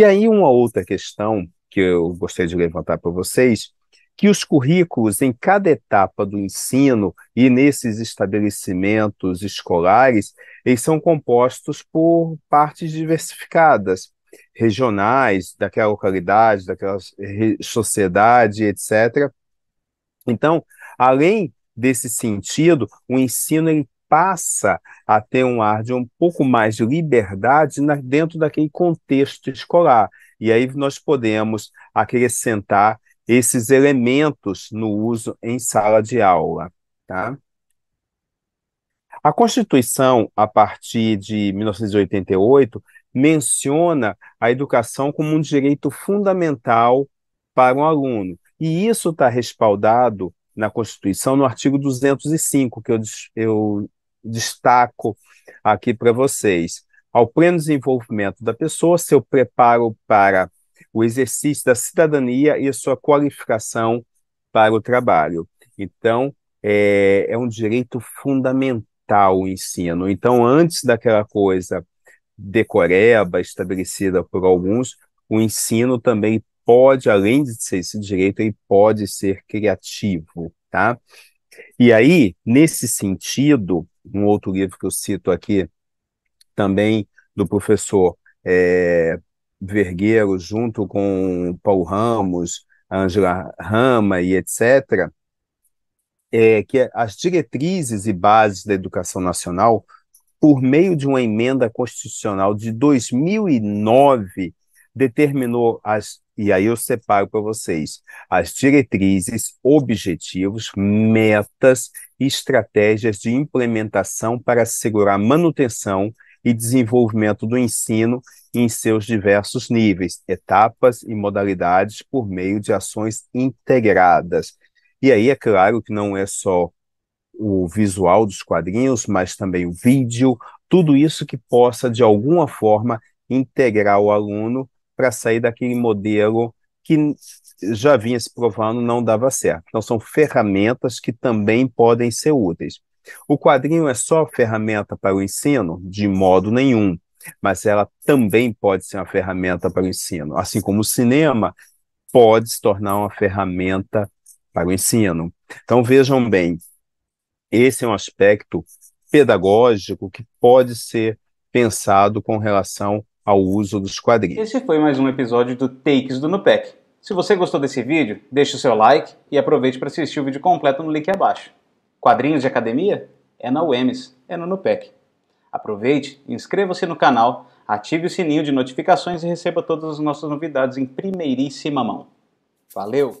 E aí, uma outra questão que eu gostaria de levantar para vocês, que os currículos em cada etapa do ensino e nesses estabelecimentos escolares, eles são compostos por partes diversificadas, regionais, daquela localidade, daquela sociedade, etc. Então, além desse sentido, o ensino ele passa a ter um ar de um pouco mais de liberdade na, dentro daquele contexto escolar. E aí nós podemos acrescentar esses elementos no uso em sala de aula. Tá? A Constituição, a partir de 1988, menciona a educação como um direito fundamental para um aluno. E isso está respaldado na Constituição no artigo 205, que eu, eu destaco aqui para vocês. Ao pleno desenvolvimento da pessoa, seu preparo para o exercício da cidadania e a sua qualificação para o trabalho. Então, é, é um direito fundamental o ensino. Então, antes daquela coisa decoreba estabelecida por alguns, o ensino também pode, além de ser esse direito, ele pode ser criativo, tá? E aí, nesse sentido, um outro livro que eu cito aqui, também do professor é, Vergueiro, junto com Paulo Ramos, Angela Rama e etc., é que as diretrizes e bases da educação nacional, por meio de uma emenda constitucional de 2009, determinou as e aí eu separo para vocês as diretrizes, objetivos, metas e estratégias de implementação para assegurar manutenção e desenvolvimento do ensino em seus diversos níveis, etapas e modalidades por meio de ações integradas. E aí é claro que não é só o visual dos quadrinhos, mas também o vídeo, tudo isso que possa de alguma forma integrar o aluno para sair daquele modelo que já vinha se provando não dava certo. Então, são ferramentas que também podem ser úteis. O quadrinho é só ferramenta para o ensino? De modo nenhum, mas ela também pode ser uma ferramenta para o ensino. Assim como o cinema pode se tornar uma ferramenta para o ensino. Então, vejam bem, esse é um aspecto pedagógico que pode ser pensado com relação ao uso dos quadrinhos. Esse foi mais um episódio do Takes do Nupec. Se você gostou desse vídeo, deixe o seu like e aproveite para assistir o vídeo completo no link abaixo. Quadrinhos de academia? É na UEMS, é no Nupec. Aproveite, inscreva-se no canal, ative o sininho de notificações e receba todas as nossas novidades em primeiríssima mão. Valeu!